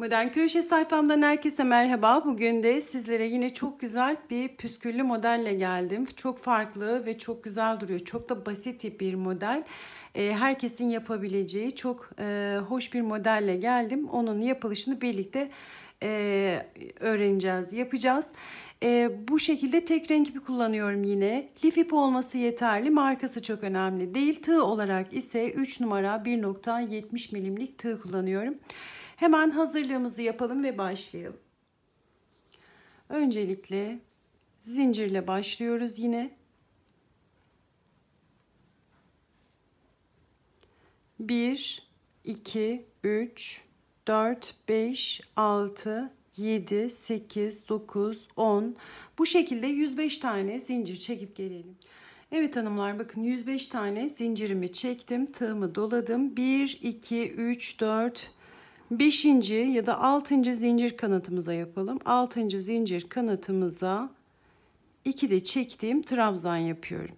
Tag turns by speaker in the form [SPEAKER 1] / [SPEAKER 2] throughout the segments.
[SPEAKER 1] Modern Köşe sayfamdan herkese merhaba. Bugün de sizlere yine çok güzel bir püsküllü modelle geldim. Çok farklı ve çok güzel duruyor. Çok da basit bir model. Ee, herkesin yapabileceği çok e, hoş bir modelle geldim. Onun yapılışını birlikte e, öğreneceğiz, yapacağız. E, bu şekilde tek renk ipi kullanıyorum yine. Lif ip olması yeterli. Markası çok önemli değil. Tığ olarak ise 3 numara 1.70 milimlik tığ kullanıyorum. Hemen hazırlığımızı yapalım ve başlayalım. Öncelikle zincirle başlıyoruz yine. Bir, iki, üç, dört, beş, altı, yedi, sekiz, dokuz, on. bu şekilde 105 tane zincir çekip gelelim. Evet hanımlar bakın 105 tane zincirimi çektim. Tığımı doladım. 1, 2, 3, 4, Beşinci ya da altıncı zincir kanatımıza yapalım. Altıncı zincir kanatımıza iki de çektiğim trabzan yapıyorum.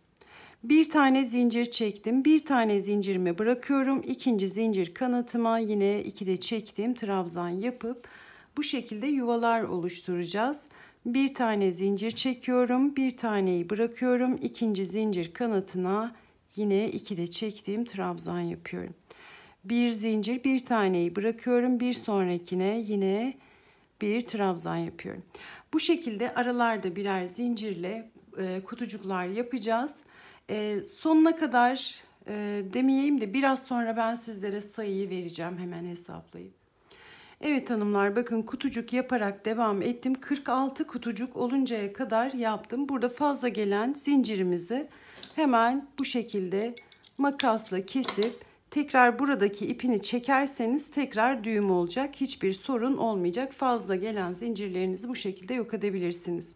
[SPEAKER 1] Bir tane zincir çektim. Bir tane zincirimi bırakıyorum. İkinci zincir kanatıma yine iki de çektiğim trabzan yapıp bu şekilde yuvalar oluşturacağız. Bir tane zincir çekiyorum. Bir taneyi bırakıyorum. İkinci zincir kanatına yine iki de çektiğim trabzan yapıyorum bir zincir bir taneyi bırakıyorum bir sonrakine yine bir trabzan yapıyorum bu şekilde aralarda birer zincirle e, kutucuklar yapacağız e, sonuna kadar e, demeyeyim de biraz sonra ben sizlere sayıyı vereceğim hemen hesaplayıp Evet hanımlar bakın kutucuk yaparak devam ettim 46 kutucuk oluncaya kadar yaptım burada fazla gelen zincirimizi hemen bu şekilde makasla kesip Tekrar buradaki ipini çekerseniz tekrar düğüm olacak. Hiçbir sorun olmayacak. Fazla gelen zincirlerinizi bu şekilde yok edebilirsiniz.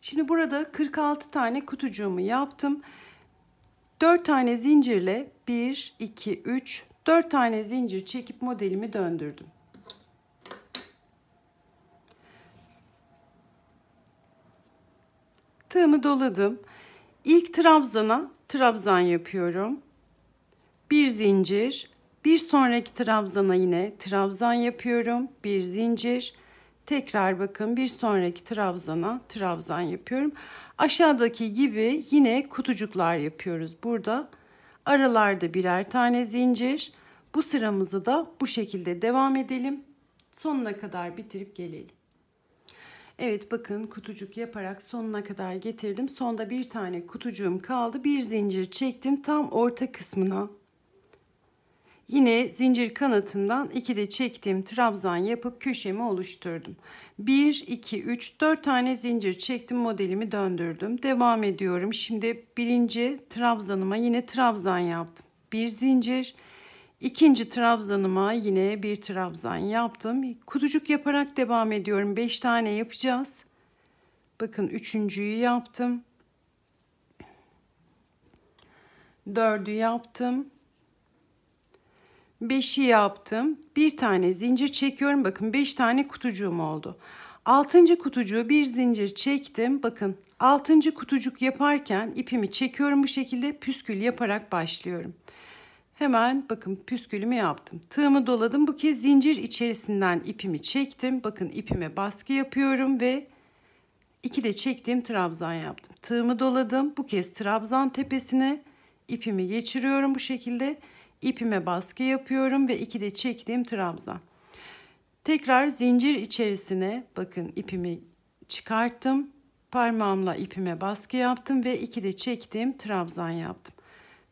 [SPEAKER 1] Şimdi burada 46 tane kutucuğumu yaptım. 4 tane zincirle 1, 2, 3, 4 tane zincir çekip modelimi döndürdüm. Tığımı doladım. İlk trabzana trabzan yapıyorum bir zincir, bir sonraki trabzana yine trabzan yapıyorum. Bir zincir, tekrar bakın bir sonraki trabzana trabzan yapıyorum. Aşağıdaki gibi yine kutucuklar yapıyoruz burada. Aralarda birer tane zincir. Bu sıramızı da bu şekilde devam edelim. Sonuna kadar bitirip gelelim. Evet bakın kutucuk yaparak sonuna kadar getirdim. Sonda bir tane kutucuğum kaldı. Bir zincir çektim tam orta kısmına Yine zincir kanatından 2 de çektiğim trabzan yapıp köşemi oluşturdum. 1, 2, 3, 4 tane zincir çektim modelimi döndürdüm. Devam ediyorum. Şimdi birinci trabzanıma yine trabzan yaptım. Bir zincir. İkinci trabzanıma yine bir trabzan yaptım. Kutucuk yaparak devam ediyorum. 5 tane yapacağız. Bakın üçüncüyü yaptım. Dördü yaptım. 5'i yaptım. Bir tane zincir çekiyorum. Bakın 5 tane kutucuğum oldu. 6. kutucuğu bir zincir çektim. Bakın 6. kutucuk yaparken ipimi çekiyorum bu şekilde püskül yaparak başlıyorum. Hemen bakın püskülümü yaptım. Tığımı doladım. Bu kez zincir içerisinden ipimi çektim. Bakın ipime baskı yapıyorum ve iki de çektiğim trabzan yaptım. Tığımı doladım. Bu kez trabzan tepesine ipimi geçiriyorum bu şekilde ipime baskı yapıyorum ve ikide çektiğim trabzan. Tekrar zincir içerisine bakın ipimi çıkarttım. Parmağımla ipime baskı yaptım ve ikide çektiğim trabzan yaptım.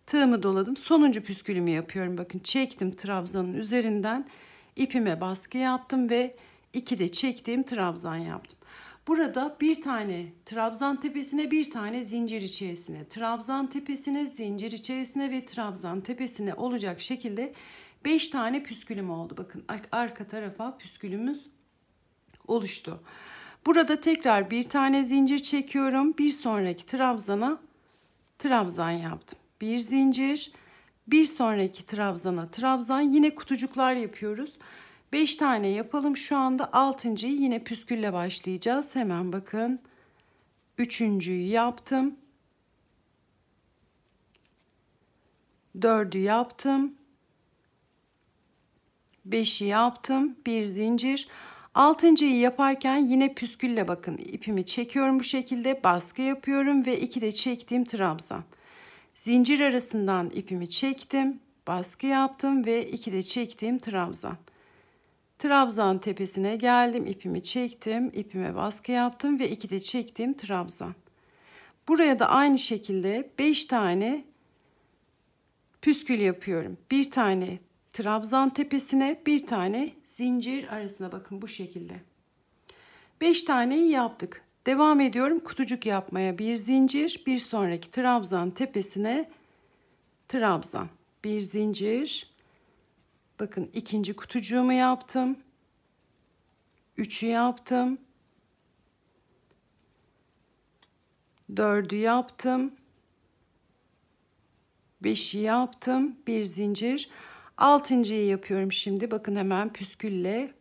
[SPEAKER 1] Tığımı doladım. Sonuncu püskülümü yapıyorum. Bakın çektim trabzanın üzerinden. ipime baskı yaptım ve ikide çektiğim trabzan yaptım. Burada bir tane Trabzan tepesine bir tane zincir içerisine, Trabzan tepesine, zincir içerisine ve Trabzan tepesine olacak şekilde 5 tane püskülüm oldu. Bakın arka tarafa püskülümüz oluştu. Burada tekrar bir tane zincir çekiyorum. Bir sonraki trabzana trabzan yaptım. Bir zincir, bir sonraki trabzana trabzan. Yine kutucuklar yapıyoruz. 5 tane yapalım. Şu anda 6.yı yine püskülle başlayacağız. Hemen bakın. 3.yü yaptım. 4'ü yaptım. 5'i yaptım. Bir zincir. 6.yı yaparken yine püskülle bakın ipimi çekiyorum bu şekilde baskı yapıyorum ve 2 de çektiğim trabzan. Zincir arasından ipimi çektim, baskı yaptım ve 2 de çektiğim trabzan. Trabzan tepesine geldim, ipimi çektim, ipime baskı yaptım ve iki de çektim trabzan. Buraya da aynı şekilde 5 tane püskül yapıyorum. Bir tane trabzan tepesine, bir tane zincir arasına bakın bu şekilde. 5 taneyi yaptık. Devam ediyorum kutucuk yapmaya. Bir zincir, bir sonraki trabzan tepesine trabzan. Bir zincir, Bakın ikinci kutucuğumu yaptım. Üçü yaptım. Dördü yaptım. Beşi yaptım. Bir zincir. Altıncıyı yapıyorum şimdi. Bakın hemen püskülle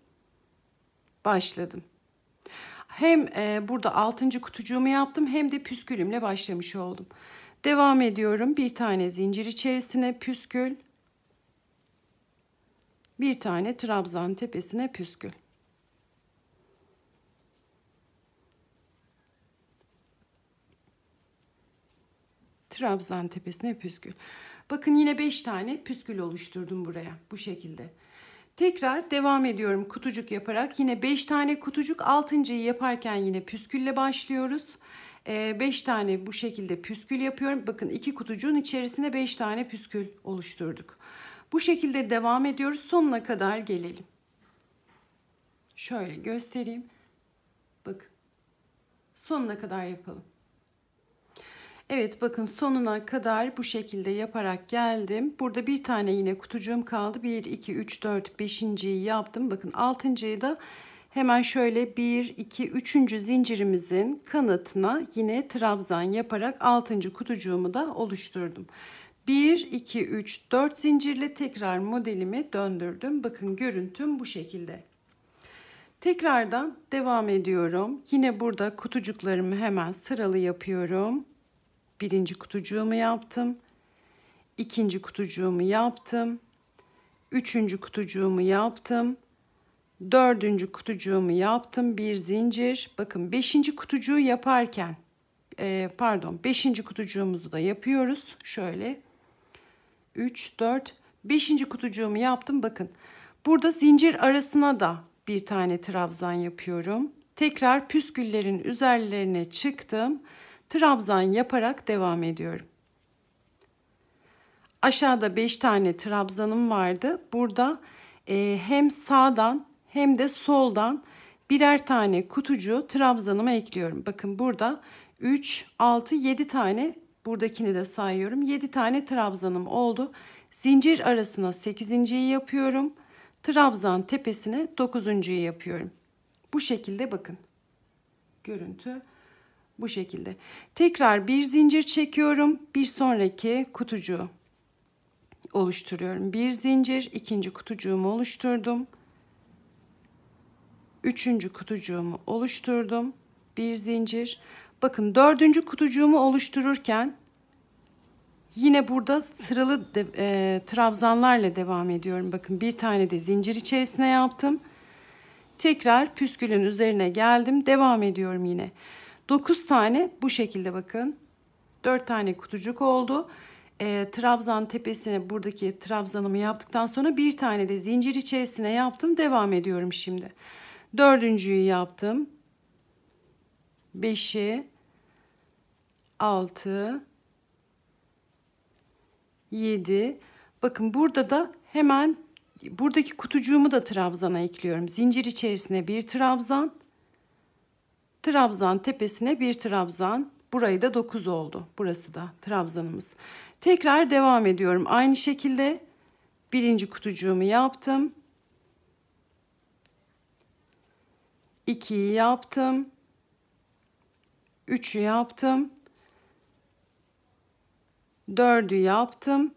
[SPEAKER 1] başladım. Hem e, burada altıncı kutucuğumu yaptım hem de püskülümle başlamış oldum. Devam ediyorum. Bir tane zincir içerisine püskül bir tane trabzan tepesine püskül. Trabzan tepesine püskül. Bakın yine beş tane püskül oluşturdum buraya bu şekilde. Tekrar devam ediyorum kutucuk yaparak. Yine beş tane kutucuk 6.yı yaparken yine püskülle başlıyoruz. 5 ee, tane bu şekilde püskül yapıyorum. Bakın iki kutucuğun içerisine beş tane püskül oluşturduk. Bu şekilde devam ediyoruz. Sonuna kadar gelelim. Şöyle göstereyim. Bak, Sonuna kadar yapalım. Evet bakın sonuna kadar bu şekilde yaparak geldim. Burada bir tane yine kutucuğum kaldı. 1, 2, 3, 4, 5.yi yaptım. Bakın 6.yı da hemen şöyle 1, 2, 3. zincirimizin kanatına yine trabzan yaparak 6. kutucuğumu da oluşturdum. 1, 2, 3, 4 zincirle tekrar modelimi döndürdüm. Bakın görüntüm bu şekilde. Tekrardan devam ediyorum. Yine burada kutucuklarımı hemen sıralı yapıyorum. Birinci kutucuğumu yaptım. İkinci kutucuğumu yaptım. Üçüncü kutucuğumu yaptım. Dördüncü kutucuğumu yaptım. Bir zincir. Bakın beşinci kutucuğu yaparken e, pardon beşinci kutucuğumuzu da yapıyoruz. Şöyle 3, 4, 5. kutucuğumu yaptım. Bakın burada zincir arasına da bir tane trabzan yapıyorum. Tekrar püsküllerin üzerlerine çıktım. Trabzan yaparak devam ediyorum. Aşağıda 5 tane trabzanım vardı. Burada e, hem sağdan hem de soldan birer tane kutucuğu trabzanıma ekliyorum. Bakın burada 3, 6, 7 tane Buradakini de sayıyorum. 7 tane trabzanım oldu. Zincir arasına 8.yi yapıyorum. Trabzan tepesine 9.yi yapıyorum. Bu şekilde bakın. Görüntü bu şekilde. Tekrar bir zincir çekiyorum. Bir sonraki kutucuğu oluşturuyorum. Bir zincir, ikinci kutucuğumu oluşturdum. Üçüncü kutucuğumu oluşturdum. Bir zincir. Bakın dördüncü kutucuğumu oluştururken yine burada sıralı de, e, trabzanlarla devam ediyorum. Bakın bir tane de zincir içerisine yaptım. Tekrar püskülün üzerine geldim. Devam ediyorum yine. Dokuz tane bu şekilde bakın. Dört tane kutucuk oldu. E, Trabzan tepesine buradaki trabzanımı yaptıktan sonra bir tane de zincir içerisine yaptım. Devam ediyorum şimdi. Dördüncüyü yaptım. Beşi, 6 7 bakın burada da hemen buradaki kutucuğumu da trabzana ekliyorum. Zincir içerisine bir trabzan, trabzan tepesine bir trabzan. Burayı da 9 oldu. Burası da trabzanımız. Tekrar devam ediyorum. Aynı şekilde birinci kutucuğumu yaptım. 2'yi yaptım. 3'ü yaptım. Dördü yaptım.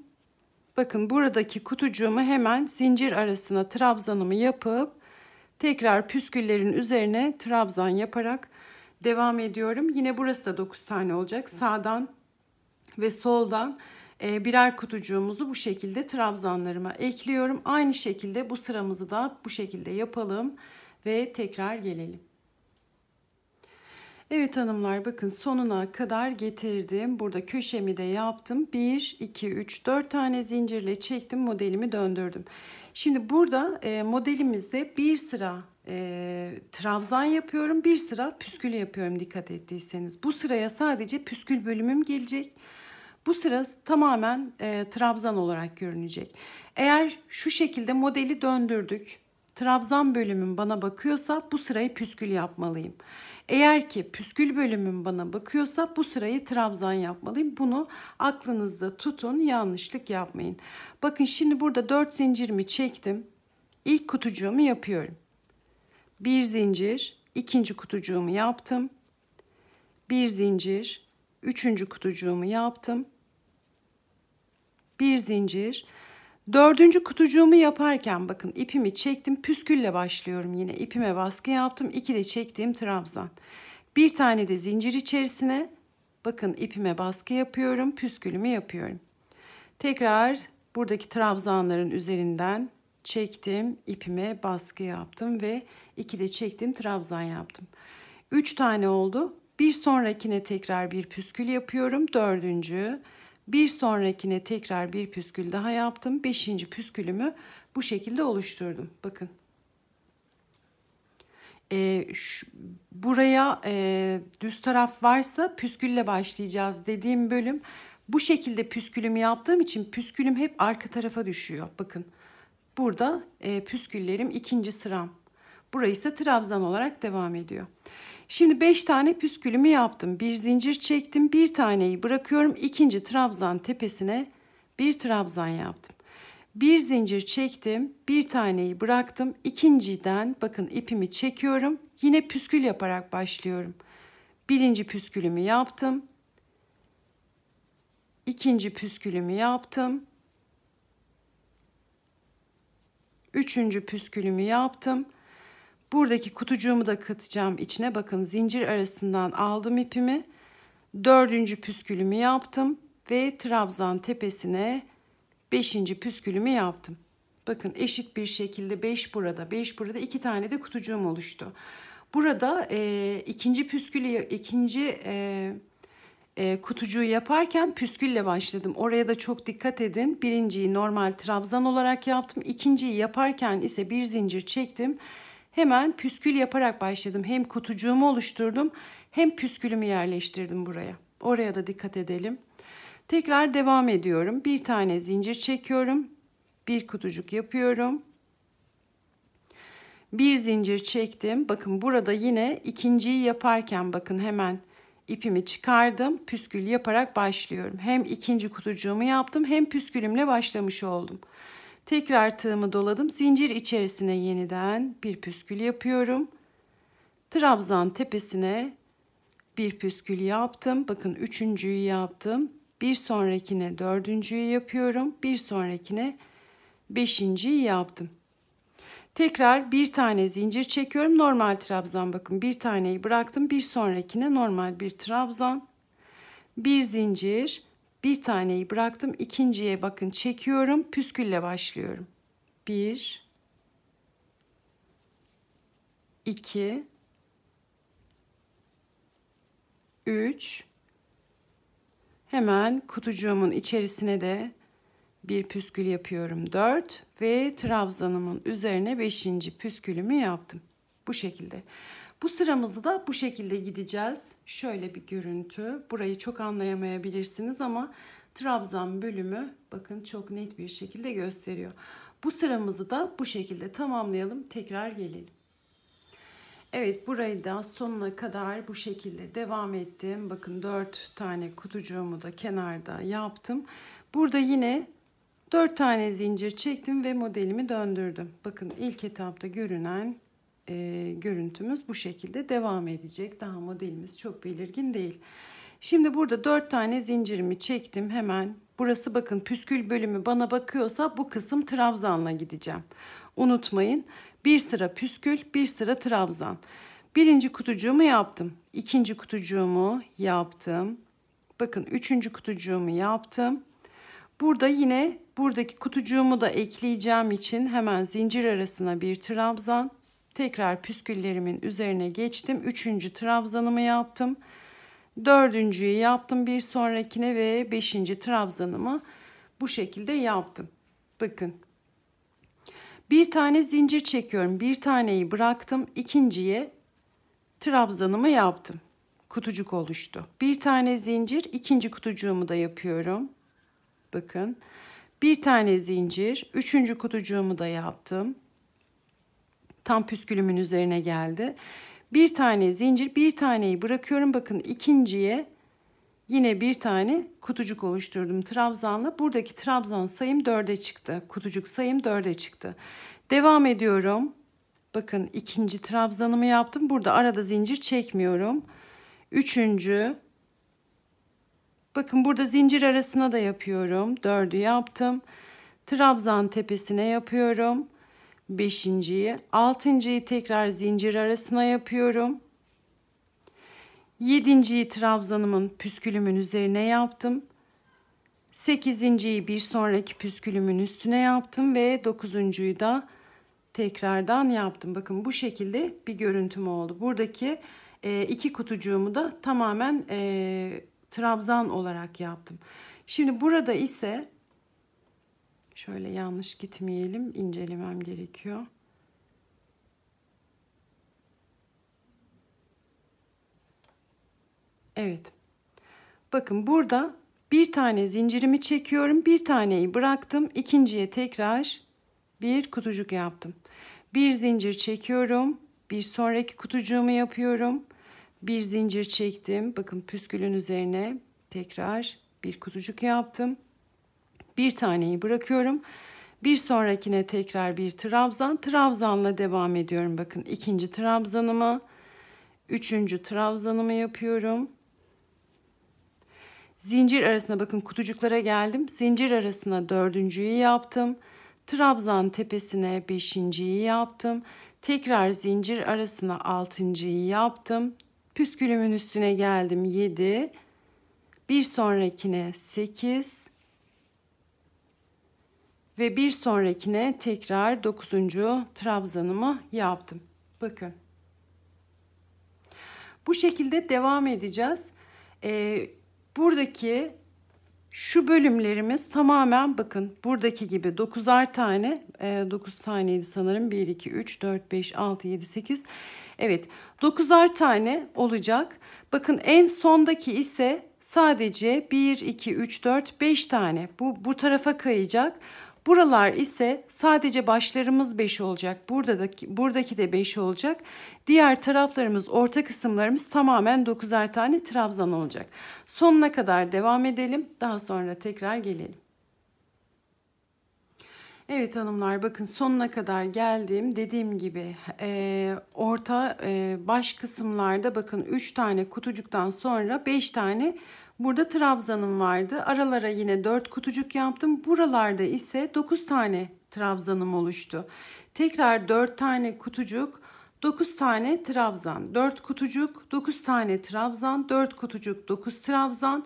[SPEAKER 1] Bakın buradaki kutucuğumu hemen zincir arasına trabzanımı yapıp tekrar püsküllerin üzerine trabzan yaparak devam ediyorum. Yine burası da 9 tane olacak. Sağdan ve soldan e, birer kutucuğumuzu bu şekilde trabzanlarıma ekliyorum. Aynı şekilde bu sıramızı da bu şekilde yapalım ve tekrar gelelim. Evet hanımlar bakın sonuna kadar getirdim. Burada köşemi de yaptım. 1, 2, 3, 4 tane zincirle çektim modelimi döndürdüm. Şimdi burada e, modelimizde bir sıra e, trabzan yapıyorum. Bir sıra püskül yapıyorum dikkat ettiyseniz. Bu sıraya sadece püskül bölümüm gelecek. Bu sıra tamamen e, trabzan olarak görünecek. Eğer şu şekilde modeli döndürdük. Trabzan bölümüm bana bakıyorsa bu sırayı püskül yapmalıyım. Eğer ki püskül bölümüm bana bakıyorsa bu sırayı trabzan yapmalıyım. Bunu aklınızda tutun yanlışlık yapmayın. Bakın şimdi burada 4 zincirimi çektim. İlk kutucuğumu yapıyorum. Bir zincir, ikinci kutucuğumu yaptım. Bir zincir, üçüncü kutucuğumu yaptım. Bir zincir, Dördüncü kutucuğumu yaparken bakın ipimi çektim. Püskülle başlıyorum yine. ipime baskı yaptım. iki de çektiğim trabzan. Bir tane de zincir içerisine bakın ipime baskı yapıyorum. Püskülümü yapıyorum. Tekrar buradaki trabzanların üzerinden çektim. ipime baskı yaptım ve iki de çektiğim trabzan yaptım. Üç tane oldu. Bir sonrakine tekrar bir püskül yapıyorum. Dördüncü. Bir sonrakine tekrar bir püskül daha yaptım. Beşinci püskülümü bu şekilde oluşturdum. Bakın. E, şu, buraya e, düz taraf varsa püskülle başlayacağız dediğim bölüm. Bu şekilde püskülümü yaptığım için püskülüm hep arka tarafa düşüyor. Bakın burada e, püsküllerim ikinci sıram. Burası ise trabzan olarak devam ediyor. Şimdi beş tane püskülümü yaptım. Bir zincir çektim. Bir taneyi bırakıyorum. İkinci trabzan tepesine bir trabzan yaptım. Bir zincir çektim. Bir taneyi bıraktım. İkinciden bakın ipimi çekiyorum. Yine püskül yaparak başlıyorum. Birinci püskülümü yaptım. İkinci püskülümü yaptım. Üçüncü püskülümü yaptım. Buradaki kutucuğumu da katacağım. içine bakın zincir arasından aldım ipimi. Dördüncü püskülümü yaptım ve trabzan tepesine beşinci püskülümü yaptım. Bakın eşit bir şekilde beş burada beş burada iki tane de kutucuğum oluştu. Burada e, ikinci püskülü ikinci e, e, kutucuğu yaparken püskülle başladım. Oraya da çok dikkat edin. Birinciyi normal trabzan olarak yaptım. İkinciyi yaparken ise bir zincir çektim hemen püskül yaparak başladım. Hem kutucuğumu oluşturdum hem püskülümü yerleştirdim buraya. Oraya da dikkat edelim. Tekrar devam ediyorum. Bir tane zincir çekiyorum. Bir kutucuk yapıyorum. Bir zincir çektim. Bakın burada yine ikinciyi yaparken bakın hemen ipimi çıkardım. Püskül yaparak başlıyorum. Hem ikinci kutucuğumu yaptım hem püskülümle başlamış oldum. Tekrar tığımı doladım. Zincir içerisine yeniden bir püskül yapıyorum. Trabzan tepesine bir püskül yaptım. Bakın üçüncüyü yaptım. Bir sonrakine dördüncüyü yapıyorum. Bir sonrakine beşinciyi yaptım. Tekrar bir tane zincir çekiyorum. Normal trabzan bakın bir taneyi bıraktım. Bir sonrakine normal bir trabzan. Bir zincir bir taneyi bıraktım. ikinciye bakın çekiyorum. Püskülle başlıyorum. Bir. iki, Üç. Hemen kutucuğumun içerisine de bir püskül yapıyorum. Dört ve trabzanımın üzerine beşinci püskülümü yaptım. Bu şekilde. Bu sıramızı da bu şekilde gideceğiz. Şöyle bir görüntü. Burayı çok anlayamayabilirsiniz ama trabzan bölümü bakın çok net bir şekilde gösteriyor. Bu sıramızı da bu şekilde tamamlayalım. Tekrar gelelim. Evet burayı da sonuna kadar bu şekilde devam ettim. Bakın 4 tane kutucuğumu da kenarda yaptım. Burada yine 4 tane zincir çektim ve modelimi döndürdüm. Bakın ilk etapta görünen e, görüntümüz bu şekilde devam edecek. Daha modelimiz çok belirgin değil. Şimdi burada 4 tane zincirimi çektim hemen. Burası bakın püskül bölümü bana bakıyorsa bu kısım trabzanla gideceğim. Unutmayın bir sıra püskül bir sıra trabzan. Birinci kutucuğumu yaptım. ikinci kutucuğumu yaptım. Bakın üçüncü kutucuğumu yaptım. Burada yine buradaki kutucuğumu da ekleyeceğim için hemen zincir arasına bir trabzan. Tekrar püsküllerimin üzerine geçtim. Üçüncü trabzanımı yaptım. Dördüncüyü yaptım. Bir sonrakine ve beşinci trabzanımı bu şekilde yaptım. Bakın. Bir tane zincir çekiyorum. Bir taneyi bıraktım. ikinciye trabzanımı yaptım. Kutucuk oluştu. Bir tane zincir, ikinci kutucuğumu da yapıyorum. Bakın. Bir tane zincir, üçüncü kutucuğumu da yaptım. Tam püskülümün üzerine geldi. Bir tane zincir, bir taneyi bırakıyorum. Bakın ikinciye yine bir tane kutucuk oluşturdum trabzanla. Buradaki trabzan sayım 4'e çıktı. Kutucuk sayım 4'e çıktı. Devam ediyorum. Bakın ikinci trabzanımı yaptım. Burada arada zincir çekmiyorum. Üçüncü. Bakın burada zincir arasına da yapıyorum. Dördü yaptım. Trabzan tepesine yapıyorum beşinciyi. Altıncıyı tekrar zincir arasına yapıyorum. Yedinciyi trabzanımın püskülümün üzerine yaptım. Sekizinciyi bir sonraki püskülümün üstüne yaptım ve dokuzuncuyu da tekrardan yaptım. Bakın bu şekilde bir görüntüm oldu. Buradaki e, iki kutucuğumu da tamamen e, trabzan olarak yaptım. Şimdi burada ise Şöyle yanlış gitmeyelim. incelemem gerekiyor. Evet. Bakın burada bir tane zincirimi çekiyorum. Bir taneyi bıraktım. ikinciye tekrar bir kutucuk yaptım. Bir zincir çekiyorum. Bir sonraki kutucuğumu yapıyorum. Bir zincir çektim. Bakın püskülün üzerine tekrar bir kutucuk yaptım bir taneyi bırakıyorum. Bir sonrakine tekrar bir trabzan. Trabzanla devam ediyorum. Bakın ikinci trabzanımı, üçüncü trabzanımı yapıyorum. Zincir arasına bakın kutucuklara geldim. Zincir arasına dördüncüyü yaptım. Trabzan tepesine beşinciyi yaptım. Tekrar zincir arasına altıncıyı yaptım. Püskülümün üstüne geldim yedi. Bir sonrakine sekiz. Ve bir sonrakine tekrar 9. trabzanımı yaptım. Bakın. Bu şekilde devam edeceğiz. Ee, buradaki şu bölümlerimiz tamamen bakın buradaki gibi 9'ar tane e, 9 taneydi sanırım 1 2 3 4 5 6 7 8 Evet 9'ar tane olacak. Bakın en sondaki ise sadece 1 2 3 4 5 tane bu bu tarafa kayacak. Buralar ise sadece başlarımız 5 olacak. Buradaki, buradaki de 5 olacak. Diğer taraflarımız, orta kısımlarımız tamamen 9'er tane trabzan olacak. Sonuna kadar devam edelim. Daha sonra tekrar gelelim. Evet hanımlar bakın sonuna kadar geldim. Dediğim gibi e, orta e, baş kısımlarda bakın 3 tane kutucuktan sonra 5 tane Burada trabzanım vardı. Aralara yine 4 kutucuk yaptım. Buralarda ise 9 tane trabzanım oluştu. Tekrar 4 tane kutucuk, 9 tane trabzan, 4 kutucuk, 9 tane trabzan, 4 kutucuk, 9 trabzan,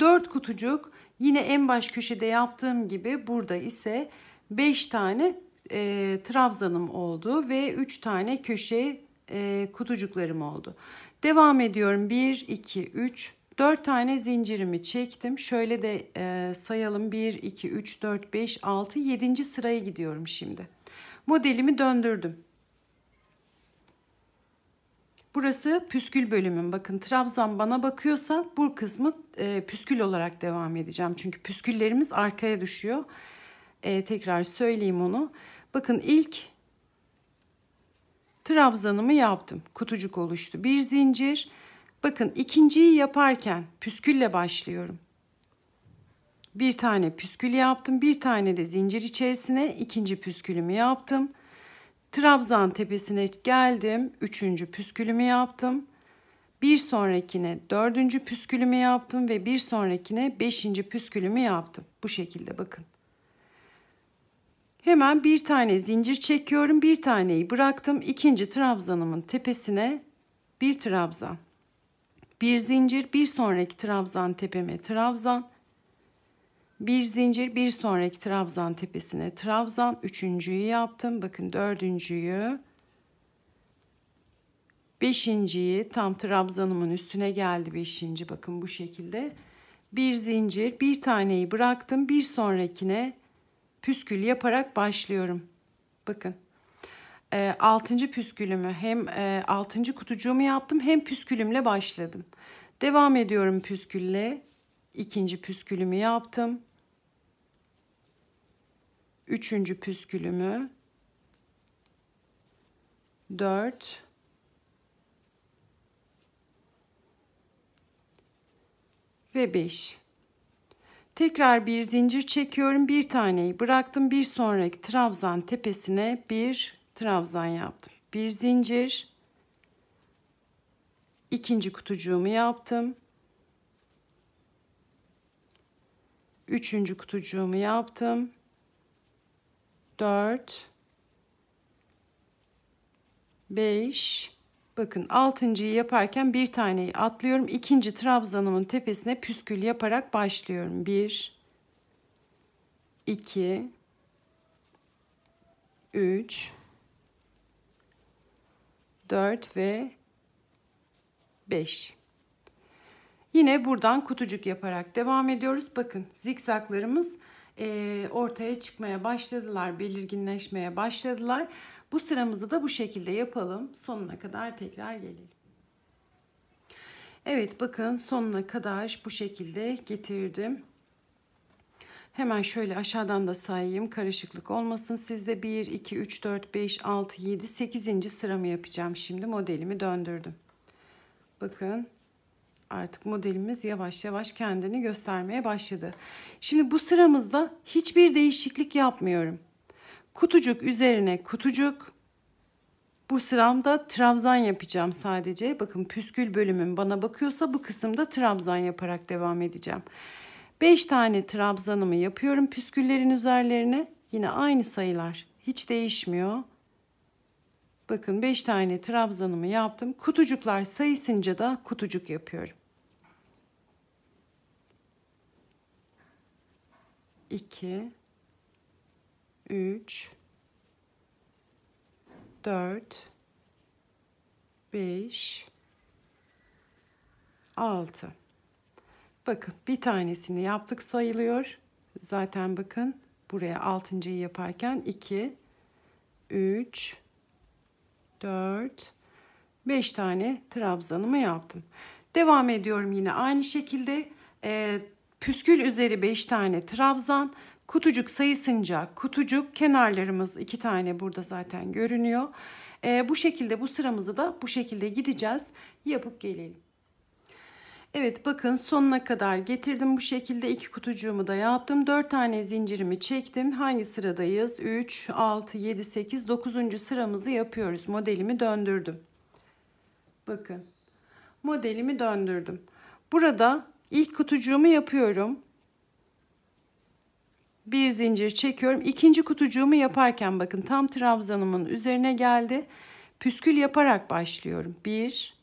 [SPEAKER 1] 4 kutucuk. Yine en baş köşede yaptığım gibi burada ise 5 tane e, trabzanım oldu ve 3 tane köşe e, kutucuklarım oldu. Devam ediyorum. 1, 2, 3, 4 tane zincirimi çektim. Şöyle de e, sayalım 1, 2, 3, 4, 5, 6, 7. sıraya gidiyorum şimdi. Modelimi döndürdüm. Burası püskül bölümüm. Bakın trabzan bana bakıyorsa bu kısmı e, püskül olarak devam edeceğim. Çünkü püsküllerimiz arkaya düşüyor. E, tekrar söyleyeyim onu. Bakın ilk trabzanımı yaptım. Kutucuk oluştu. Bir zincir. Bakın ikinciyi yaparken püskülle başlıyorum. Bir tane püskül yaptım. Bir tane de zincir içerisine ikinci püskülümü yaptım. Trabzan tepesine geldim. Üçüncü püskülümü yaptım. Bir sonrakine dördüncü püskülümü yaptım ve bir sonrakine beşinci püskülümü yaptım. Bu şekilde bakın. Hemen bir tane zincir çekiyorum. Bir taneyi bıraktım. İkinci trabzanımın tepesine bir trabzan. Bir zincir bir sonraki trabzan tepeme trabzan. Bir zincir bir sonraki trabzan tepesine trabzan. Üçüncüyü yaptım. Bakın dördüncüyü. Beşinciyi tam trabzanımın üstüne geldi beşinci. Bakın bu şekilde. Bir zincir bir taneyi bıraktım. Bir sonrakine püskül yaparak başlıyorum. Bakın e, 6. püskülümü hem e, 6. kutucuğumu yaptım hem püskülümle başladım. Devam ediyorum püskülle. İkinci püskülümü yaptım. Üçüncü püskülümü. Dört. Ve beş. Tekrar bir zincir çekiyorum. Bir taneyi bıraktım. Bir sonraki trabzan tepesine bir, trabzan yaptım. Bir zincir, ikinci kutucuğumu yaptım. Üçüncü kutucuğumu yaptım. Dört, beş, bakın altıncıyı yaparken bir taneyi atlıyorum. İkinci trabzanımın tepesine püskül yaparak başlıyorum. Bir, iki, üç, 4 ve 5. Yine buradan kutucuk yaparak devam ediyoruz. Bakın zikzaklarımız e, ortaya çıkmaya başladılar, belirginleşmeye başladılar. Bu sıramızı da bu şekilde yapalım. Sonuna kadar tekrar gelelim. Evet bakın sonuna kadar bu şekilde getirdim. Hemen şöyle aşağıdan da sayayım. Karışıklık olmasın sizde. 1, 2, 3, 4, 5, 6, 7, 8. sıramı yapacağım şimdi. Modelimi döndürdüm. Bakın artık modelimiz yavaş yavaş kendini göstermeye başladı. Şimdi bu sıramızda hiçbir değişiklik yapmıyorum. Kutucuk üzerine kutucuk. Bu sıramda trabzan yapacağım sadece. Bakın püskül bölümüm bana bakıyorsa bu kısımda trabzan yaparak devam edeceğim. 5 tane trabzanımı yapıyorum püsküllerin üzerlerine. Yine aynı sayılar. Hiç değişmiyor. Bakın 5 tane trabzanımı yaptım. Kutucuklar sayısınca da kutucuk yapıyorum. 2 3 4 5 6 Bakın bir tanesini yaptık sayılıyor. Zaten bakın buraya altıncıyı yaparken 2, 3, 4, 5 tane trabzanımı yaptım. Devam ediyorum yine aynı şekilde. E, püskül üzeri 5 tane trabzan. Kutucuk sayısınca kutucuk kenarlarımız 2 tane burada zaten görünüyor. E, bu şekilde bu sıramızı da bu şekilde gideceğiz. Yapıp gelelim. Evet bakın sonuna kadar getirdim bu şekilde iki kutucuğumu da yaptım. dört tane zincirimi çektim. Hangi sıradayız? 3, 6, 7, 8, 9. sıramızı yapıyoruz. Modelimi döndürdüm. Bakın modelimi döndürdüm. Burada ilk kutucuğumu yapıyorum. Bir zincir çekiyorum. İkinci kutucuğumu yaparken bakın tam trabzanımın üzerine geldi. Püskül yaparak başlıyorum. 1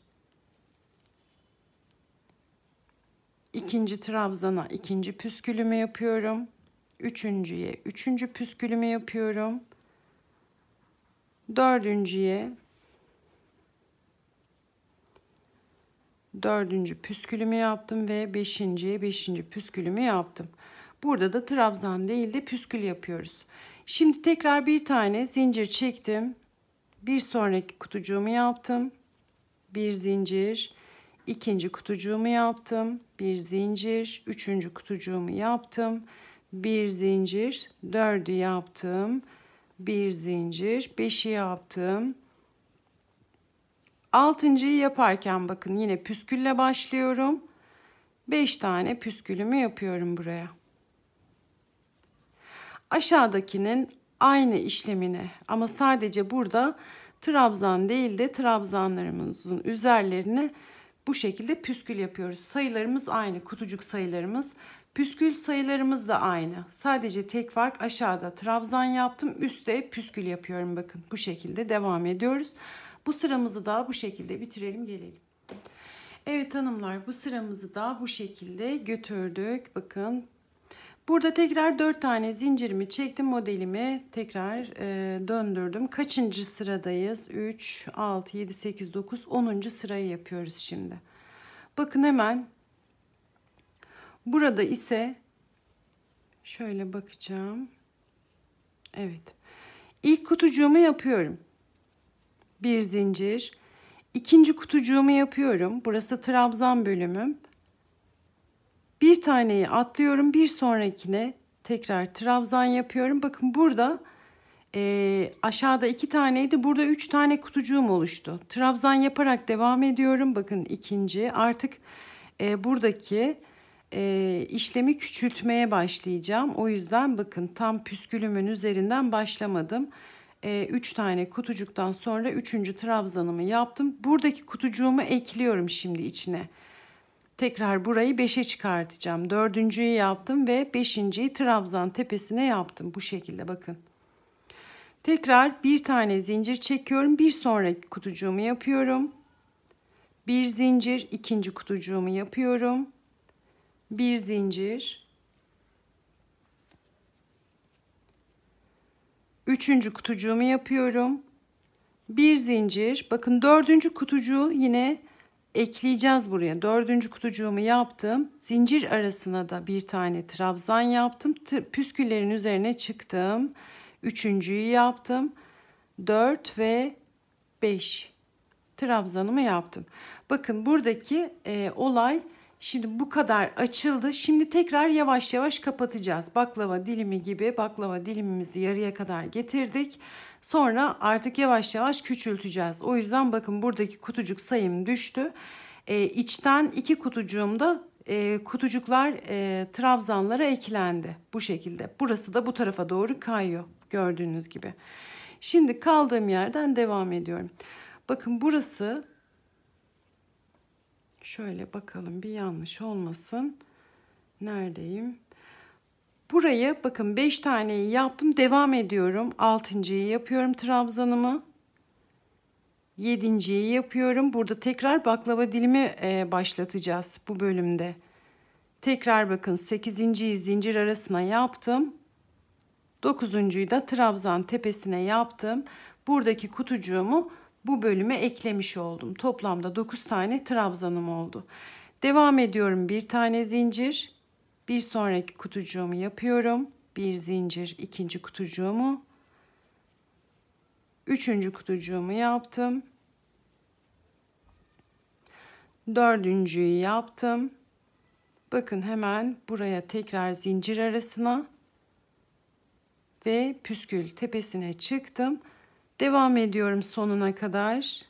[SPEAKER 1] ikinci trabzana ikinci püskülümü yapıyorum. Üçüncüye üçüncü püskülümü yapıyorum. Dördüncüye dördüncü püskülümü yaptım ve beşinciye beşinci püskülümü yaptım. Burada da trabzan değil de püskül yapıyoruz. Şimdi tekrar bir tane zincir çektim. Bir sonraki kutucuğumu yaptım. Bir zincir, ikinci kutucuğumu yaptım. Bir zincir. Üçüncü kutucuğumu yaptım. Bir zincir. Dördü yaptım. Bir zincir. Beşi yaptım. Altıncıyı yaparken bakın yine püskülle başlıyorum. Beş tane püskülümü yapıyorum buraya. Aşağıdakinin aynı işlemini ama sadece burada trabzan değil de trabzanlarımızın üzerlerine bu şekilde püskül yapıyoruz. Sayılarımız aynı. Kutucuk sayılarımız. Püskül sayılarımız da aynı. Sadece tek fark aşağıda trabzan yaptım. üstte püskül yapıyorum bakın. Bu şekilde devam ediyoruz. Bu sıramızı da bu şekilde bitirelim gelelim. Evet hanımlar bu sıramızı da bu şekilde götürdük. Bakın Burada tekrar 4 tane zincirimi çektim modelimi tekrar e, döndürdüm. Kaçıncı sıradayız? 3, 6, 7, 8, 9, 10. sırayı yapıyoruz şimdi. Bakın hemen burada ise şöyle bakacağım. Evet. ilk kutucuğumu yapıyorum. Bir zincir. İkinci kutucuğumu yapıyorum. Burası trabzan bölümüm. Bir taneyi atlıyorum. Bir sonrakine tekrar trabzan yapıyorum. Bakın burada e, aşağıda iki taneydi. Burada üç tane kutucuğum oluştu. Trabzan yaparak devam ediyorum. Bakın ikinci. Artık e, buradaki e, işlemi küçültmeye başlayacağım. O yüzden bakın tam püskülümün üzerinden başlamadım. 3 e, tane kutucuktan sonra 3. trabzanımı yaptım. Buradaki kutucuğumu ekliyorum şimdi içine tekrar burayı 5'e çıkartacağım. Dördüncüyü yaptım ve beşinciyi trabzan tepesine yaptım. Bu şekilde bakın. Tekrar bir tane zincir çekiyorum. Bir sonraki kutucuğumu yapıyorum. Bir zincir ikinci kutucuğumu yapıyorum. Bir zincir. Üçüncü kutucuğumu yapıyorum. Bir zincir. Bakın dördüncü kutucuğu yine ekleyeceğiz buraya. Dördüncü kutucuğumu yaptım. Zincir arasına da bir tane trabzan yaptım. Püsküllerin üzerine çıktım. Üçüncüyü yaptım. Dört ve beş trabzanımı yaptım. Bakın buradaki e, olay şimdi bu kadar açıldı. Şimdi tekrar yavaş yavaş kapatacağız. Baklava dilimi gibi baklava dilimimizi yarıya kadar getirdik. Sonra artık yavaş yavaş küçülteceğiz. O yüzden bakın buradaki kutucuk sayım düştü. E, içten iki kutucuğumda e, kutucuklar e, trabzanlara eklendi bu şekilde. Burası da bu tarafa doğru kayıyor gördüğünüz gibi. Şimdi kaldığım yerden devam ediyorum. Bakın burası şöyle bakalım bir yanlış olmasın. Neredeyim? Burayı bakın 5 taneyi yaptım. Devam ediyorum. 6.'yı yapıyorum trabzanımı. 7.'yi yapıyorum. Burada tekrar baklava dilimi e, başlatacağız bu bölümde. Tekrar bakın 8.yi zincir arasına yaptım. 9.'yu da trabzan tepesine yaptım. Buradaki kutucuğumu bu bölüme eklemiş oldum. Toplamda 9 tane trabzanım oldu. Devam ediyorum. Bir tane zincir, bir sonraki kutucuğumu yapıyorum. Bir zincir ikinci kutucuğumu. Üçüncü kutucuğumu yaptım. Dördüncüyü yaptım. Bakın hemen buraya tekrar zincir arasına ve püskül tepesine çıktım. Devam ediyorum sonuna kadar.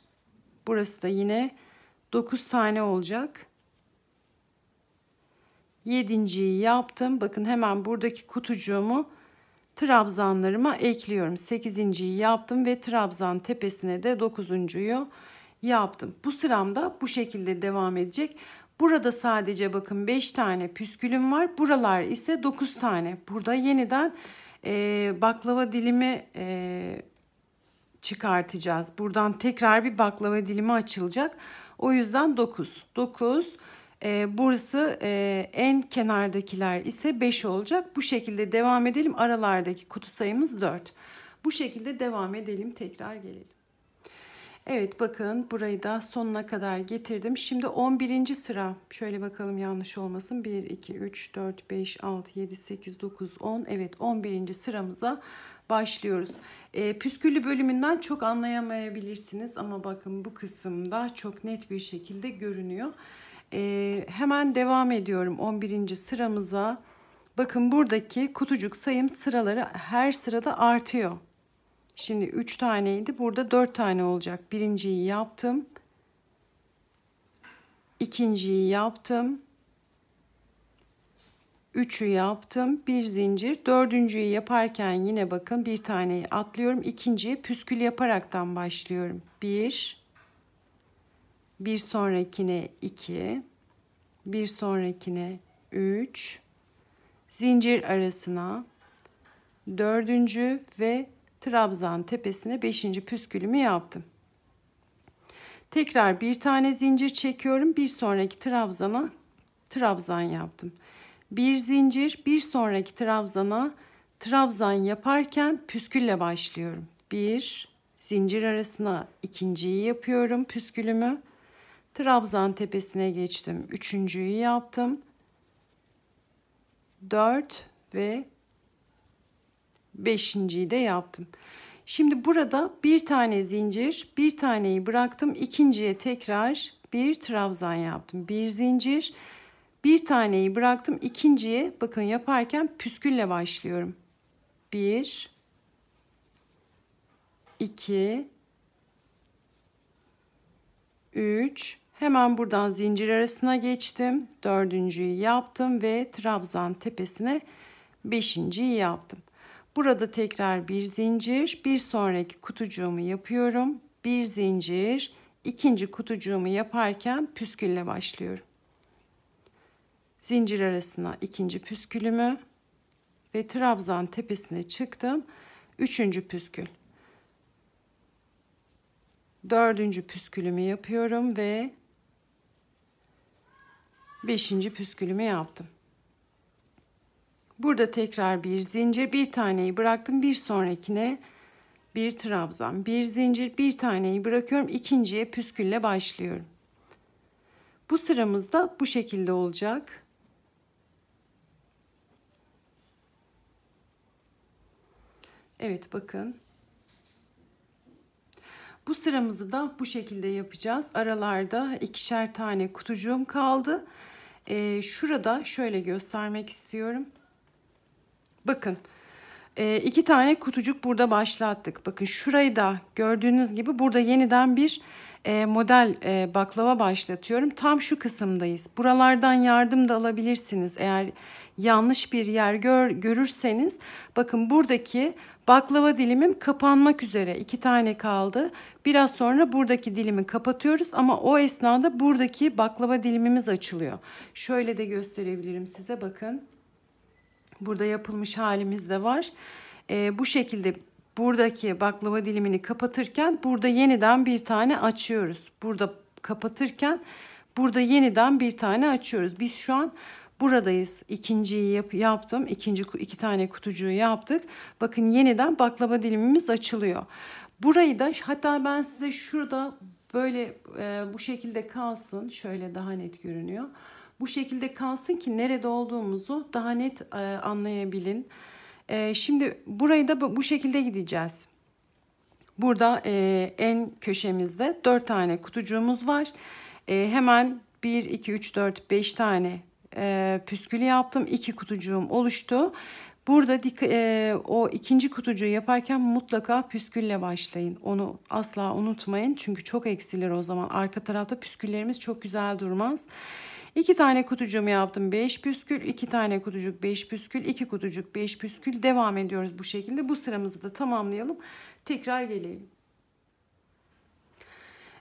[SPEAKER 1] Burası da yine 9 tane olacak. Yedinciyi yaptım. Bakın hemen buradaki kutucuğumu trabzanlarıma ekliyorum. Sekizinciyi yaptım ve trabzan tepesine de dokuzuncuyu yaptım. Bu sıram da bu şekilde devam edecek. Burada sadece bakın 5 tane püskülüm var. Buralar ise 9 tane. Burada yeniden e, baklava dilimi e, çıkartacağız. Buradan tekrar bir baklava dilimi açılacak. O yüzden 9. 9, e, burası e, en kenardakiler ise 5 olacak. Bu şekilde devam edelim. Aralardaki kutu sayımız 4. Bu şekilde devam edelim. Tekrar gelelim. Evet bakın burayı da sonuna kadar getirdim. Şimdi 11. sıra. Şöyle bakalım yanlış olmasın. 1, 2, 3, 4, 5, 6, 7, 8, 9, 10. Evet 11. sıramıza başlıyoruz. E, püsküllü bölümünden çok anlayamayabilirsiniz. Ama bakın bu kısımda çok net bir şekilde görünüyor e, hemen devam ediyorum 11. sıramıza. Bakın buradaki kutucuk sayım sıraları her sırada artıyor. Şimdi 3 taneydi. Burada 4 tane olacak. Birinciyi yaptım. ikinciyi yaptım. Üçü yaptım. Bir zincir. Dördüncüyü yaparken yine bakın bir taneyi atlıyorum. İkinciye püskül yaparaktan başlıyorum. Bir, bir sonrakine 2, bir sonrakine 3, zincir arasına dördüncü ve trabzan tepesine beşinci püskülümü yaptım. Tekrar bir tane zincir çekiyorum. Bir sonraki trabzana trabzan yaptım. Bir zincir bir sonraki trabzana trabzan yaparken püskülle başlıyorum. Bir zincir arasına ikinciyi yapıyorum püskülümü. Trabzan tepesine geçtim. Üçüncüyü yaptım. dört ve beşinciyi de yaptım. Şimdi burada bir tane zincir, bir taneyi bıraktım. ikinciye tekrar bir trabzan yaptım. Bir zincir, bir taneyi bıraktım. ikinciye bakın yaparken püskülle başlıyorum. Bir, iki, üç. Hemen buradan zincir arasına geçtim. Dördüncüyü yaptım ve trabzan tepesine beşinciyi yaptım. Burada tekrar bir zincir, bir sonraki kutucuğumu yapıyorum. Bir zincir, ikinci kutucuğumu yaparken püskülle başlıyorum. Zincir arasına ikinci püskülümü ve trabzan tepesine çıktım. Üçüncü püskül. Dördüncü püskülümü yapıyorum ve beşinci püskülümü yaptım. Burada tekrar bir zincir, bir taneyi bıraktım. Bir sonrakine bir trabzan, bir zincir, bir taneyi bırakıyorum. İkinciye püskülle başlıyorum. Bu sıramız da bu şekilde olacak. Evet bakın. Bu sıramızı da bu şekilde yapacağız. Aralarda ikişer tane kutucuğum kaldı. E, şurada şöyle göstermek istiyorum. Bakın e, iki tane kutucuk burada başlattık. Bakın şurayı da gördüğünüz gibi burada yeniden bir e, model e, baklava başlatıyorum. Tam şu kısımdayız. Buralardan yardım da alabilirsiniz eğer yanlış bir yer gör, görürseniz bakın buradaki baklava dilimim kapanmak üzere iki tane kaldı. Biraz sonra buradaki dilimi kapatıyoruz ama o esnada buradaki baklava dilimimiz açılıyor. Şöyle de gösterebilirim size bakın. Burada yapılmış halimiz de var. Ee, bu şekilde buradaki baklava dilimini kapatırken burada yeniden bir tane açıyoruz. Burada kapatırken burada yeniden bir tane açıyoruz. Biz şu an Buradayız. İkinciyi yap, yaptım. İkinci iki tane kutucuğu yaptık. Bakın yeniden baklava dilimimiz açılıyor. Burayı da hatta ben size şurada böyle e, bu şekilde kalsın. Şöyle daha net görünüyor. Bu şekilde kalsın ki nerede olduğumuzu daha net e, anlayabilin. E, şimdi burayı da bu şekilde gideceğiz. Burada e, en köşemizde 4 tane kutucuğumuz var. E, hemen 1, 2, 3, 4, 5 tane e, püskülü yaptım. İki kutucuğum oluştu. Burada dik, e, o ikinci kutucuğu yaparken mutlaka püskülle başlayın. Onu asla unutmayın. Çünkü çok eksilir o zaman. Arka tarafta püsküllerimiz çok güzel durmaz. İki tane kutucuğum yaptım beş püskül, iki tane kutucuk beş püskül, iki kutucuk beş püskül devam ediyoruz bu şekilde. Bu sıramızı da tamamlayalım. Tekrar gelelim.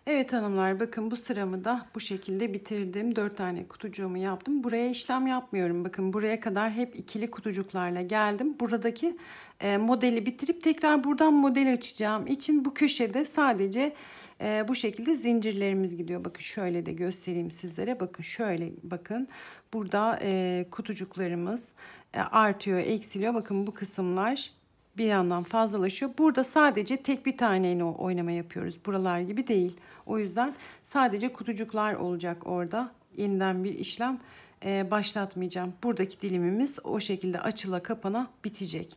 [SPEAKER 1] Evet hanımlar bakın bu sıramı da bu şekilde bitirdim. 4 tane kutucuğumu yaptım. Buraya işlem yapmıyorum. Bakın buraya kadar hep ikili kutucuklarla geldim. Buradaki e, modeli bitirip tekrar buradan model açacağım için bu köşede sadece e, bu şekilde zincirlerimiz gidiyor. Bakın şöyle de göstereyim sizlere. Bakın şöyle bakın burada e, kutucuklarımız e, artıyor eksiliyor. Bakın bu kısımlar bir yandan fazlalaşıyor. Burada sadece tek bir taneyle oynama yapıyoruz. Buralar gibi değil. O yüzden sadece kutucuklar olacak orada. Yeniden bir işlem e, başlatmayacağım. Buradaki dilimimiz o şekilde açıla kapana bitecek.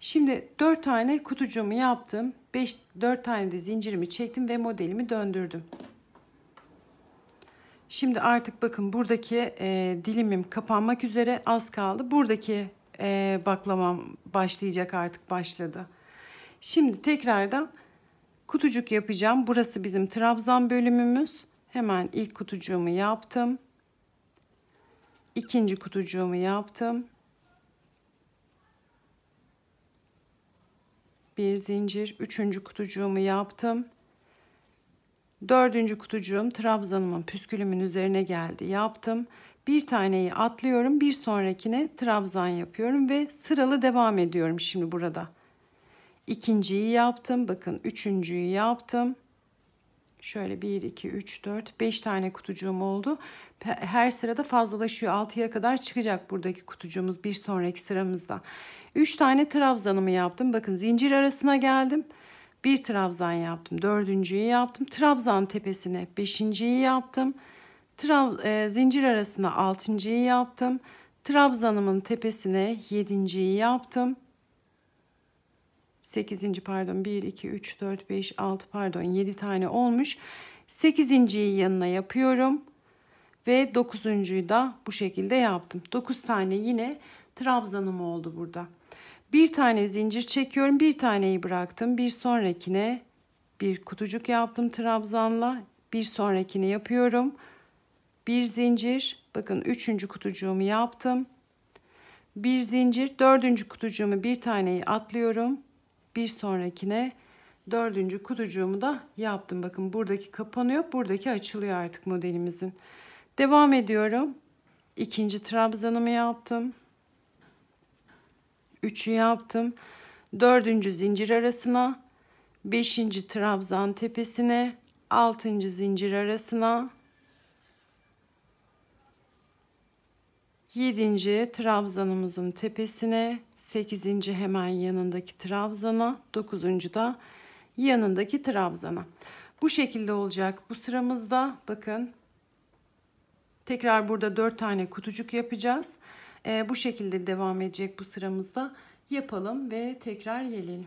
[SPEAKER 1] Şimdi 4 tane kutucuğumu yaptım. 5 4 tane de zincirimi çektim ve modelimi döndürdüm. Şimdi artık bakın buradaki e, dilimim kapanmak üzere az kaldı. Buradaki e, baklamam başlayacak artık başladı. Şimdi tekrardan kutucuk yapacağım. Burası bizim trabzan bölümümüz. Hemen ilk kutucuğumu yaptım. İkinci kutucuğumu yaptım. Bir zincir. Üçüncü kutucuğumu yaptım. Dördüncü kutucuğum trabzanımın püskülümün üzerine geldi. Yaptım bir taneyi atlıyorum bir sonrakine trabzan yapıyorum ve sıralı devam ediyorum şimdi burada ikinciyi yaptım bakın üçüncüyü yaptım şöyle 1 2 3 4 5 tane kutucuğum oldu her sırada fazlalaşıyor 6'ya kadar çıkacak buradaki kutucuğumuz bir sonraki sıramızda 3 tane trabzanımı yaptım bakın zincir arasına geldim bir trabzan yaptım dördüncüyü yaptım trabzan tepesine beşinciyi yaptım Trab e, zincir arasına 6.yi yaptım. Trabzanımın tepesine 7.yi yaptım. 8. pardon 1 2 3 4 5 6 pardon 7 tane olmuş. 8.yi yanına yapıyorum ve 9.'yu da bu şekilde yaptım. 9 tane yine trabzanım oldu burada. Bir tane zincir çekiyorum. Bir taneyi bıraktım. Bir sonrakine bir kutucuk yaptım trabzanla. Bir sonrakini yapıyorum bir zincir bakın üçüncü kutucuğumu yaptım bir zincir dördüncü kutucuğumu bir taneyi atlıyorum bir sonrakine dördüncü kutucuğumu da yaptım bakın buradaki kapanıyor buradaki açılıyor artık modelimizin devam ediyorum ikinci trabzanımı yaptım üçü yaptım dördüncü zincir arasına beşinci trabzan tepesine altıncı zincir arasına 7. trabzanımızın tepesine, 8. hemen yanındaki trabzana, 9. da yanındaki trabzana. Bu şekilde olacak bu sıramızda. Bakın tekrar burada 4 tane kutucuk yapacağız. Ee, bu şekilde devam edecek bu sıramızda. Yapalım ve tekrar gelelim.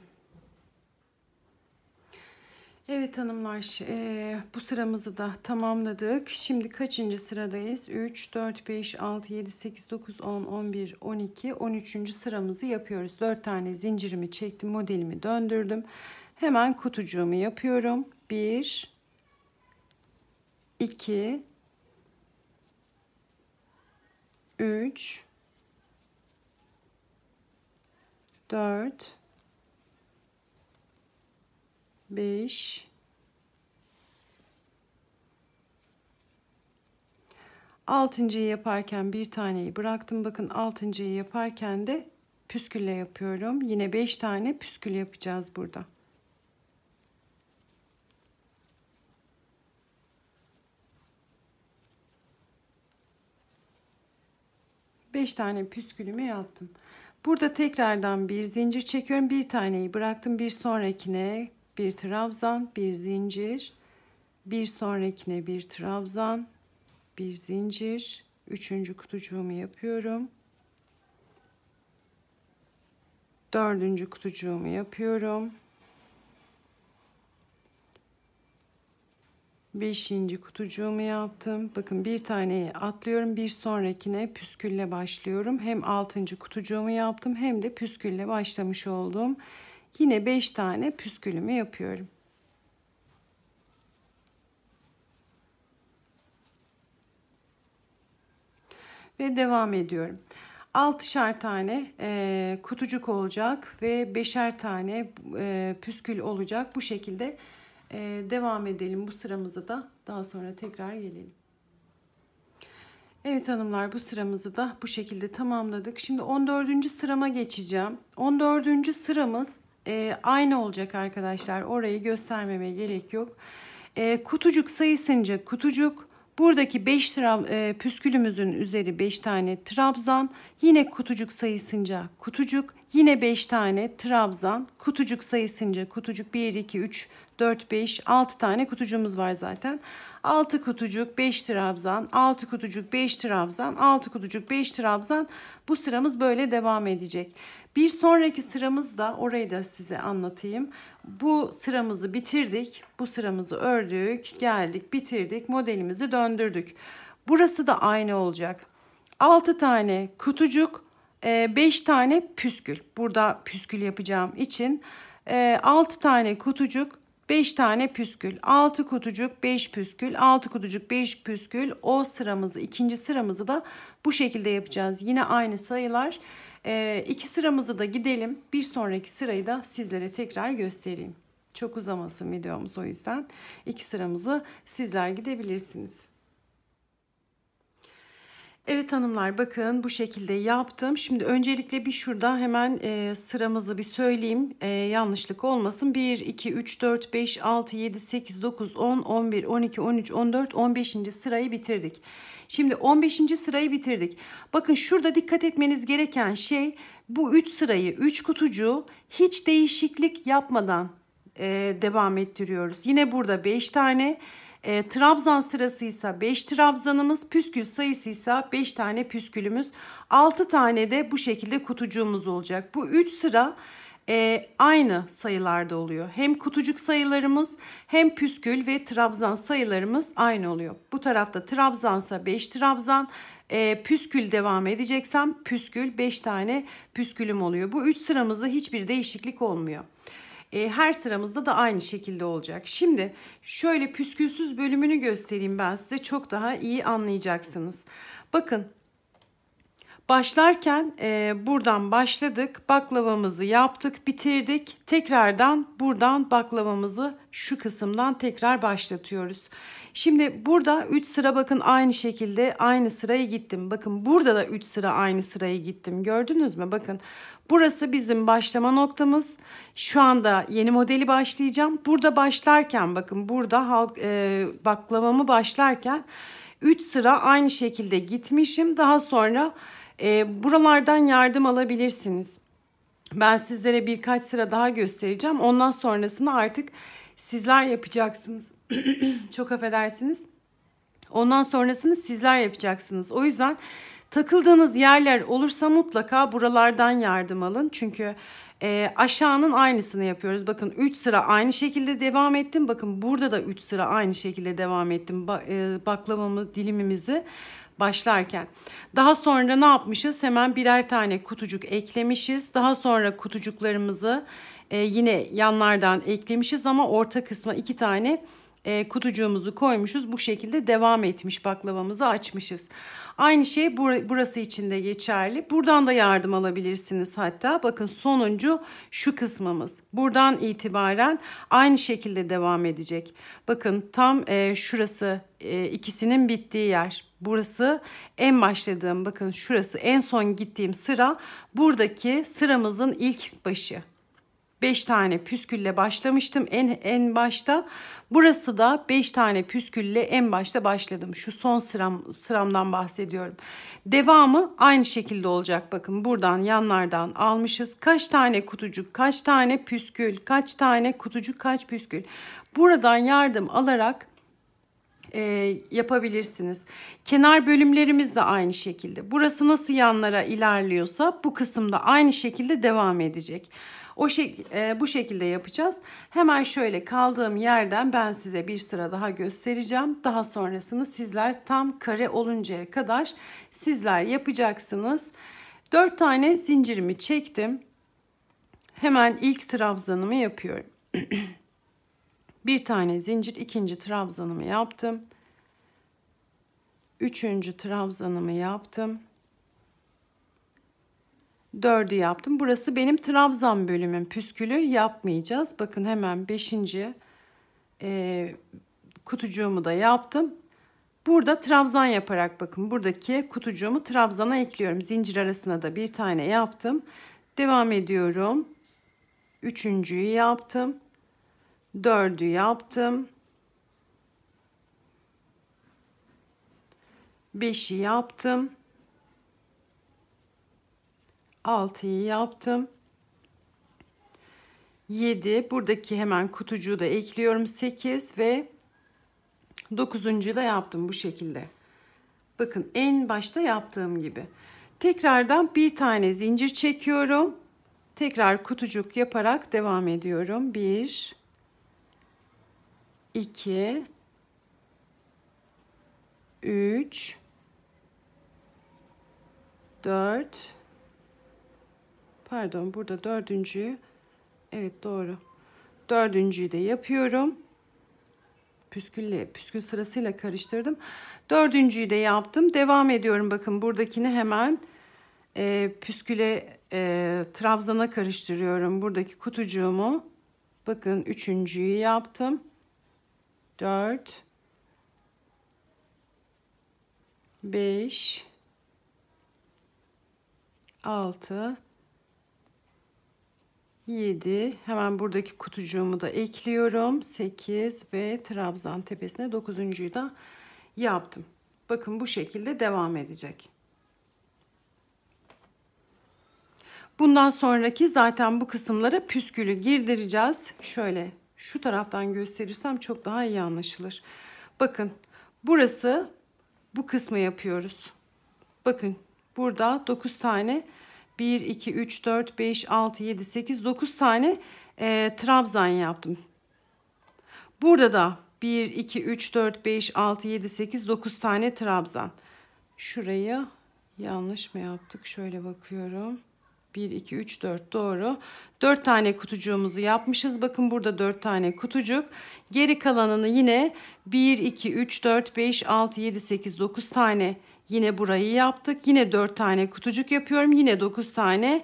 [SPEAKER 1] Evet hanımlar e, bu sıramızı da tamamladık. Şimdi kaçıncı sıradayız? 3, 4, 5, 6, 7, 8, 9, 10, 11, 12, 13. sıramızı yapıyoruz. 4 tane zincirimi çektim. Modelimi döndürdüm. Hemen kutucuğumu yapıyorum. 1, 2, 3, 4, 5 altıncıyı yaparken bir taneyi bıraktım. Bakın altıncıyı yaparken de püskülle yapıyorum. Yine beş tane püskül yapacağız burada. Beş tane püskülümü yaptım. Burada tekrardan bir zincir çekiyorum. Bir taneyi bıraktım. Bir sonrakine bir trabzan, bir zincir, bir sonrakine bir trabzan, bir zincir, üçüncü kutucuğumu yapıyorum. Dördüncü kutucuğumu yapıyorum. Beşinci kutucuğumu yaptım. Bakın bir taneyi atlıyorum. Bir sonrakine püskülle başlıyorum. Hem altıncı kutucuğumu yaptım hem de püskülle başlamış oldum. Yine 5 tane püskülümü yapıyorum. Ve devam ediyorum. 6'şer tane e, kutucuk olacak ve 5'er tane e, püskül olacak. Bu şekilde e, devam edelim. Bu sıramızı da daha sonra tekrar gelelim. Evet hanımlar bu sıramızı da bu şekilde tamamladık. Şimdi 14. sırama geçeceğim. 14. sıramız e, aynı olacak arkadaşlar. Orayı göstermeme gerek yok. E, kutucuk sayısınca kutucuk. Buradaki 5 e, püskülümüzün üzeri 5 tane trabzan. Yine kutucuk sayısınca kutucuk. Yine 5 tane trabzan. Kutucuk sayısınca kutucuk 1, 2, 3, 4, 5, 6 tane kutucuğumuz var zaten. 6 kutucuk 5 trabzan, 6 kutucuk 5 trabzan, 6 kutucuk 5 trabzan. Bu sıramız böyle devam edecek. Bir sonraki sıramız da orayı da size anlatayım. Bu sıramızı bitirdik. Bu sıramızı ördük, geldik, bitirdik, modelimizi döndürdük. Burası da aynı olacak. 6 tane kutucuk, 5 e, tane püskül. Burada püskül yapacağım için 6 e, tane kutucuk, 5 tane püskül, 6 kutucuk, 5 püskül, 6 kutucuk, 5 püskül. O sıramızı, ikinci sıramızı da bu şekilde yapacağız. Yine aynı sayılar. E, iki sıramızı da gidelim. Bir sonraki sırayı da sizlere tekrar göstereyim. Çok uzamasın videomuz o yüzden. iki sıramızı sizler gidebilirsiniz. Evet hanımlar bakın bu şekilde yaptım. Şimdi öncelikle bir şurada hemen e, sıramızı bir söyleyeyim. E, yanlışlık olmasın. 1, 2, 3, 4, 5, 6, 7, 8, 9, 10, 11, 12, 13, 14, 15. sırayı bitirdik. Şimdi 15. sırayı bitirdik. Bakın şurada dikkat etmeniz gereken şey bu 3 sırayı 3 kutucuğu hiç değişiklik yapmadan e, devam ettiriyoruz. Yine burada 5 tane e, trabzan sırasıysa 5 trabzanımız, püskül sayısıysa 5 tane püskülümüz, 6 tane de bu şekilde kutucuğumuz olacak. Bu 3 sıra e, aynı sayılarda oluyor. Hem kutucuk sayılarımız hem püskül ve trabzan sayılarımız aynı oluyor. Bu tarafta trabzansa 5 trabzan, e, püskül devam edeceksem püskül 5 tane püskülüm oluyor. Bu 3 sıramızda hiçbir değişiklik olmuyor. E, her sıramızda da aynı şekilde olacak. Şimdi şöyle püskülsüz bölümünü göstereyim ben size çok daha iyi anlayacaksınız. Bakın Başlarken e, buradan başladık. Baklavamızı yaptık, bitirdik. Tekrardan buradan baklavamızı şu kısımdan tekrar başlatıyoruz. Şimdi burada 3 sıra bakın aynı şekilde aynı sıraya gittim. Bakın burada da 3 sıra aynı sıraya gittim. Gördünüz mü? Bakın burası bizim başlama noktamız. Şu anda yeni modeli başlayacağım. Burada başlarken bakın burada halk, e, baklavamı başlarken 3 sıra aynı şekilde gitmişim. Daha sonra e, buralardan yardım alabilirsiniz. Ben sizlere birkaç sıra daha göstereceğim. Ondan sonrasını artık sizler yapacaksınız. Çok affedersiniz. Ondan sonrasını sizler yapacaksınız. O yüzden takıldığınız yerler olursa mutlaka buralardan yardım alın. Çünkü e, aşağının aynısını yapıyoruz. Bakın 3 sıra aynı şekilde devam ettim. Bakın burada da 3 sıra aynı şekilde devam ettim. Ba e, baklavamı, dilimimizi başlarken. Daha sonra ne yapmışız? Hemen birer tane kutucuk eklemişiz. Daha sonra kutucuklarımızı e, yine yanlardan eklemişiz ama orta kısma iki tane e, kutucuğumuzu koymuşuz. Bu şekilde devam etmiş baklavamızı açmışız. Aynı şey burası için de geçerli. Buradan da yardım alabilirsiniz hatta. Bakın sonuncu şu kısmımız. Buradan itibaren aynı şekilde devam edecek. Bakın tam e, şurası e, ikisinin bittiği yer. Burası en başladığım bakın şurası en son gittiğim sıra buradaki sıramızın ilk başı. 5 tane püskülle başlamıştım en en başta. Burası da 5 tane püskülle en başta başladım. Şu son sıram sıramdan bahsediyorum. Devamı aynı şekilde olacak. Bakın buradan yanlardan almışız. Kaç tane kutucuk, kaç tane püskül, kaç tane kutucuk, kaç püskül. Buradan yardım alarak e, yapabilirsiniz. Kenar bölümlerimiz de aynı şekilde. Burası nasıl yanlara ilerliyorsa bu kısımda aynı şekilde devam edecek. O şek e, bu şekilde yapacağız. Hemen şöyle kaldığım yerden ben size bir sıra daha göstereceğim. Daha sonrasını sizler tam kare oluncaya kadar sizler yapacaksınız. 4 tane zincirimi çektim. Hemen ilk trabzanımı yapıyorum. Bir tane zincir, ikinci trabzanımı yaptım. Üçüncü trabzanımı yaptım. Dördü yaptım. Burası benim trabzan bölümüm. Püskülü yapmayacağız. Bakın hemen beşinci e, kutucuğumu da yaptım. Burada trabzan yaparak bakın buradaki kutucuğumu trabzana ekliyorum. Zincir arasına da bir tane yaptım. Devam ediyorum. Üçüncüyü yaptım dördü yaptım. Beşi yaptım. Altıyı yaptım. yedi buradaki hemen kutucuğu da ekliyorum sekiz ve dokuzuncu da yaptım bu şekilde. Bakın en başta yaptığım gibi. Tekrardan bir tane zincir çekiyorum. Tekrar kutucuk yaparak devam ediyorum. Bir. 2 3 4 pardon burada dördüncüyü evet doğru dördüncüyü de yapıyorum püskülle püskül sırasıyla karıştırdım dördüncüyü de yaptım devam ediyorum bakın buradakini hemen e, püsküle e, trabzana karıştırıyorum buradaki kutucuğumu bakın üçüncüyü yaptım 4 5 6 7 hemen buradaki kutucuğumu da ekliyorum 8 ve trabzan tepesine 9.'yu da yaptım bakın bu şekilde devam edecek bundan sonraki zaten bu kısımlara püskülü girdireceğiz şöyle şu taraftan gösterirsem çok daha iyi anlaşılır. Bakın burası bu kısmı yapıyoruz. Bakın burada 9 tane 1, 2, 3, 4, 5, 6, 7, 8, 9 tane e, trabzan yaptım. Burada da 1, 2, 3, 4, 5, 6, 7, 8, 9 tane trabzan. Şurayı yanlış mı yaptık? Şöyle bakıyorum. 1, 2, 3, 4 doğru. 4 tane kutucuğumuzu yapmışız. Bakın burada 4 tane kutucuk. Geri kalanını yine 1, 2, 3, 4, 5, 6, 7, 8, 9 tane yine burayı yaptık. Yine 4 tane kutucuk yapıyorum. Yine 9 tane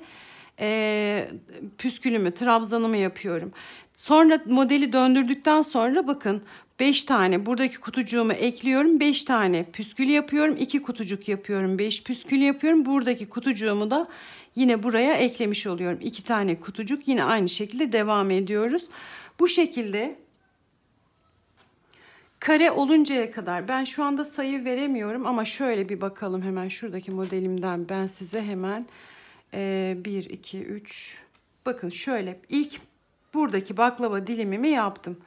[SPEAKER 1] e, püskülümü, trabzanımı yapıyorum. Sonra modeli döndürdükten sonra bakın 5 tane buradaki kutucuğumu ekliyorum. 5 tane püskül yapıyorum. 2 kutucuk yapıyorum. 5 püskül yapıyorum. Buradaki kutucuğumu da yine buraya eklemiş oluyorum. 2 tane kutucuk yine aynı şekilde devam ediyoruz. Bu şekilde kare oluncaya kadar ben şu anda sayı veremiyorum ama şöyle bir bakalım hemen şuradaki modelimden ben size hemen e, 1 2 3 bakın şöyle ilk buradaki baklava dilimimi yaptım.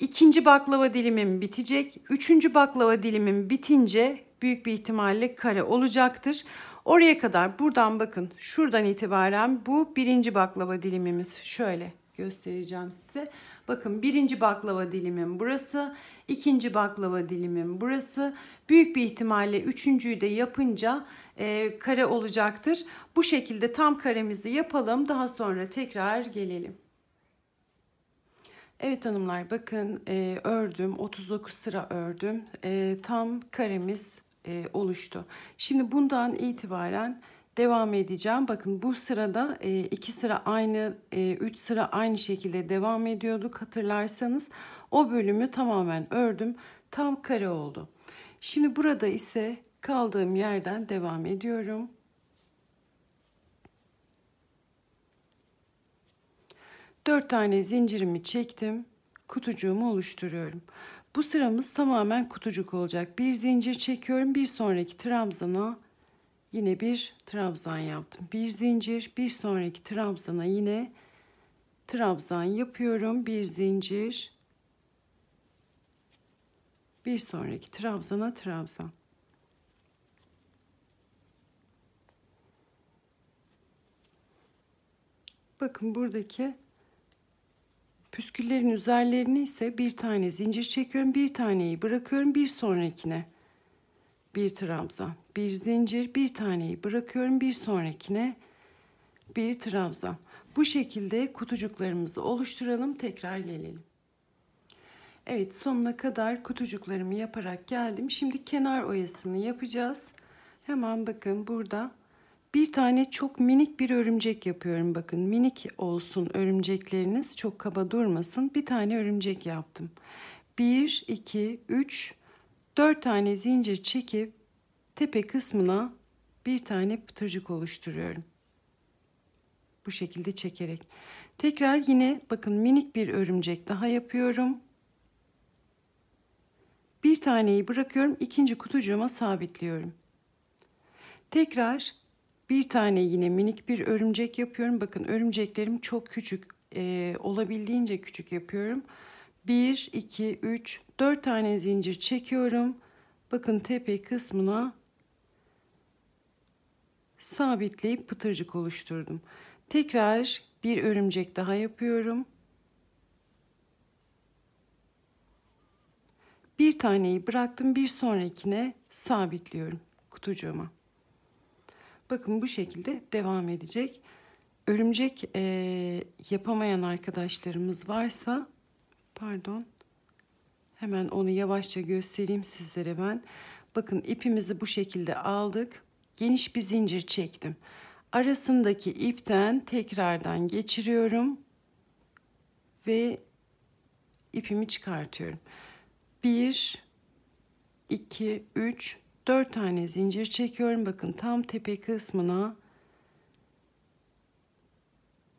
[SPEAKER 1] İkinci baklava dilimim bitecek. Üçüncü baklava dilimim bitince büyük bir ihtimalle kare olacaktır. Oraya kadar buradan bakın şuradan itibaren bu birinci baklava dilimimiz şöyle göstereceğim size. Bakın birinci baklava dilimim burası, ikinci baklava dilimim burası. Büyük bir ihtimalle üçüncüyü de yapınca e, kare olacaktır. Bu şekilde tam karemizi yapalım daha sonra tekrar gelelim. Evet hanımlar bakın e, ördüm 39 sıra ördüm e, tam karemiz e, oluştu. Şimdi bundan itibaren devam edeceğim. Bakın bu sırada e, iki sıra aynı, e, üç sıra aynı şekilde devam ediyorduk hatırlarsanız. O bölümü tamamen ördüm. Tam kare oldu. Şimdi burada ise kaldığım yerden devam ediyorum. Dört tane zincirimi çektim. Kutucuğumu oluşturuyorum. Bu sıramız tamamen kutucuk olacak. Bir zincir çekiyorum. Bir sonraki trabzana yine bir trabzan yaptım. Bir zincir, bir sonraki trabzana yine trabzan yapıyorum. Bir zincir, bir sonraki trabzana trabzan. Bakın buradaki Püsküllerin üzerlerine ise bir tane zincir çekiyorum. Bir taneyi bırakıyorum. Bir sonrakine bir trabzan. Bir zincir bir taneyi bırakıyorum. Bir sonrakine bir trabzan. Bu şekilde kutucuklarımızı oluşturalım. Tekrar gelelim. Evet sonuna kadar kutucuklarımı yaparak geldim. Şimdi kenar oyasını yapacağız. Hemen bakın burada bir tane çok minik bir örümcek yapıyorum bakın. Minik olsun örümcekleriniz çok kaba durmasın. Bir tane örümcek yaptım. 1, 2, 3, 4 tane zincir çekip tepe kısmına bir tane pıtırcık oluşturuyorum. Bu şekilde çekerek. Tekrar yine bakın minik bir örümcek daha yapıyorum. Bir taneyi bırakıyorum. ikinci kutucuğuma sabitliyorum. Tekrar bir tane yine minik bir örümcek yapıyorum. Bakın örümceklerim çok küçük. Ee, olabildiğince küçük yapıyorum. 1, 2, 3, 4 tane zincir çekiyorum. Bakın tepe kısmına sabitleyip pıtırcık oluşturdum. Tekrar bir örümcek daha yapıyorum. Bir taneyi bıraktım bir sonrakine sabitliyorum kutucuğuma. Bakın bu şekilde devam edecek. Örümcek e, yapamayan arkadaşlarımız varsa pardon hemen onu yavaşça göstereyim sizlere ben. Bakın ipimizi bu şekilde aldık. Geniş bir zincir çektim. Arasındaki ipten tekrardan geçiriyorum ve ipimi çıkartıyorum. 1 2 3 4 tane zincir çekiyorum. Bakın tam tepe kısmına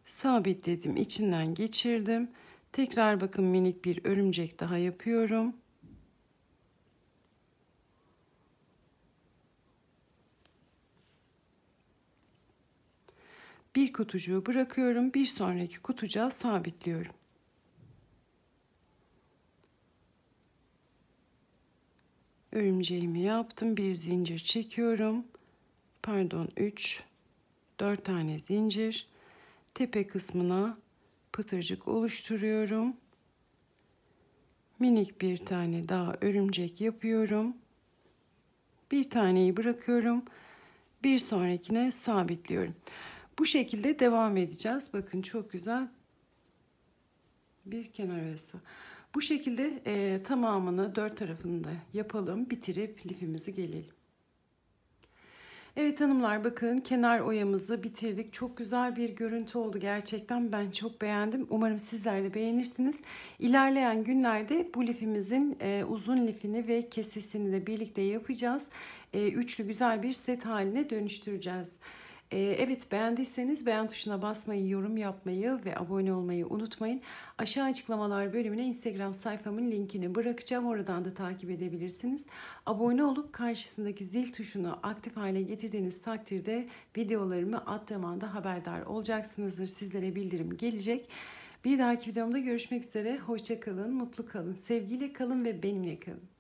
[SPEAKER 1] sabitledim. içinden geçirdim. Tekrar bakın minik bir örümcek daha yapıyorum. Bir kutucuğu bırakıyorum. Bir sonraki kutucuğa sabitliyorum. örümceğimi yaptım. Bir zincir çekiyorum. Pardon 3 4 tane zincir. Tepe kısmına pıtırcık oluşturuyorum. Minik bir tane daha örümcek yapıyorum. Bir taneyi bırakıyorum. Bir sonrakine sabitliyorum. Bu şekilde devam edeceğiz. Bakın çok güzel bir kenar arası. Bu şekilde e, tamamını dört tarafında yapalım. Bitirip lifimizi gelelim. Evet hanımlar bakın kenar oyamızı bitirdik. Çok güzel bir görüntü oldu gerçekten. Ben çok beğendim. Umarım sizler de beğenirsiniz. İlerleyen günlerde bu lifimizin e, uzun lifini ve kesesini de birlikte yapacağız. E, üçlü güzel bir set haline dönüştüreceğiz. Ee, evet beğendiyseniz beğen tuşuna basmayı, yorum yapmayı ve abone olmayı unutmayın. Aşağı açıklamalar bölümüne Instagram sayfamın linkini bırakacağım. Oradan da takip edebilirsiniz. Abone olup karşısındaki zil tuşunu aktif hale getirdiğiniz takdirde videolarımı attığım anda haberdar olacaksınızdır. Sizlere bildirim gelecek. Bir dahaki videomda görüşmek üzere. Hoşça kalın, mutlu kalın, sevgiyle kalın ve benimle kalın.